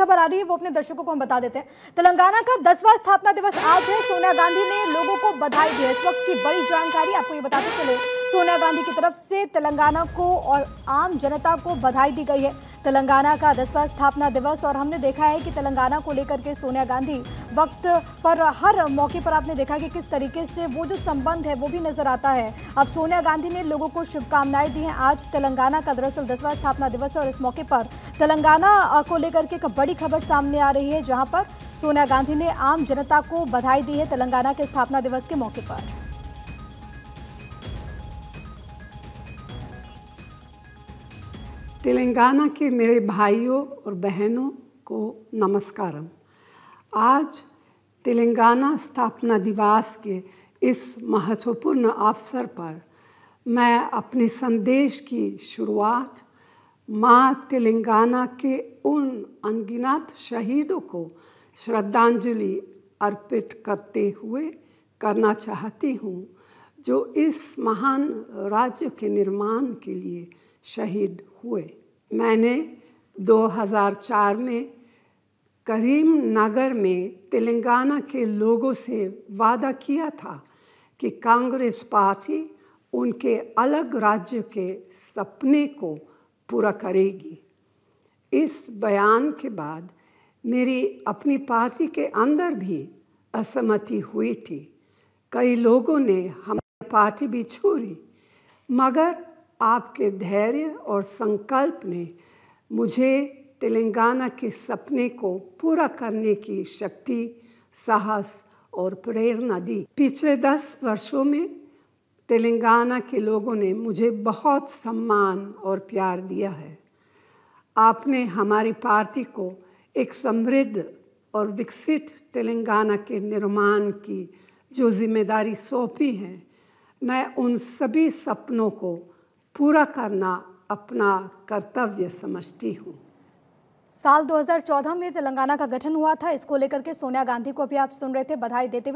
खबर आ रही है वो अपने दर्शकों को हम बता देते हैं तेलंगाना का दसवां स्थापना दिवस आज है सोनिया गांधी ने लोगों को बधाई दी है इस वक्त की बड़ी जानकारी आपको ये बताते चले सोनिया गांधी की तरफ से तेलंगाना को और आम जनता को बधाई दी गई है तेलंगाना का दसवा स्थापना दिवस और हमने देखा है कि तेलंगाना को लेकर के सोनिया गांधी वक्त पर हर मौके पर आपने देखा कि किस तरीके से वो जो संबंध है वो भी नजर आता है अब सोनिया गांधी ने लोगों को शुभकामनाएं दी हैं आज तेलंगाना का दरअसल दसवा स्थापना दिवस है और इस मौके पर तेलंगाना को लेकर के एक बड़ी खबर सामने आ रही है जहाँ पर सोनिया गांधी ने आम जनता को बधाई दी है तेलंगाना के स्थापना दिवस के मौके पर तेलंगाना के मेरे भाइयों और बहनों को नमस्कारम आज तेलंगाना स्थापना दिवस के इस महत्वपूर्ण अवसर पर मैं अपने संदेश की शुरुआत माँ तेलंगाना के उन अनगिनत शहीदों को श्रद्धांजलि अर्पित करते हुए करना चाहती हूँ जो इस महान राज्य के निर्माण के लिए शहीद हुए मैंने 2004 में करीम नगर में तेलंगाना के लोगों से वादा किया था कि कांग्रेस पार्टी उनके अलग राज्य के सपने को पूरा करेगी इस बयान के बाद मेरी अपनी पार्टी के अंदर भी असहमति हुई थी कई लोगों ने हमारी पार्टी भी छोड़ी मगर आपके धैर्य और संकल्प ने मुझे तेलंगाना के सपने को पूरा करने की शक्ति साहस और प्रेरणा दी पिछले दस वर्षों में तेलंगाना के लोगों ने मुझे बहुत सम्मान और प्यार दिया है आपने हमारी पार्टी को एक समृद्ध और विकसित तेलंगाना के निर्माण की जो जिम्मेदारी सौंपी है मैं उन सभी सपनों को पूरा करना अपना कर्तव्य समझती हूँ साल 2014 में तेलंगाना का गठन हुआ था इसको लेकर के सोनिया गांधी को भी आप सुन रहे थे बधाई देते हुए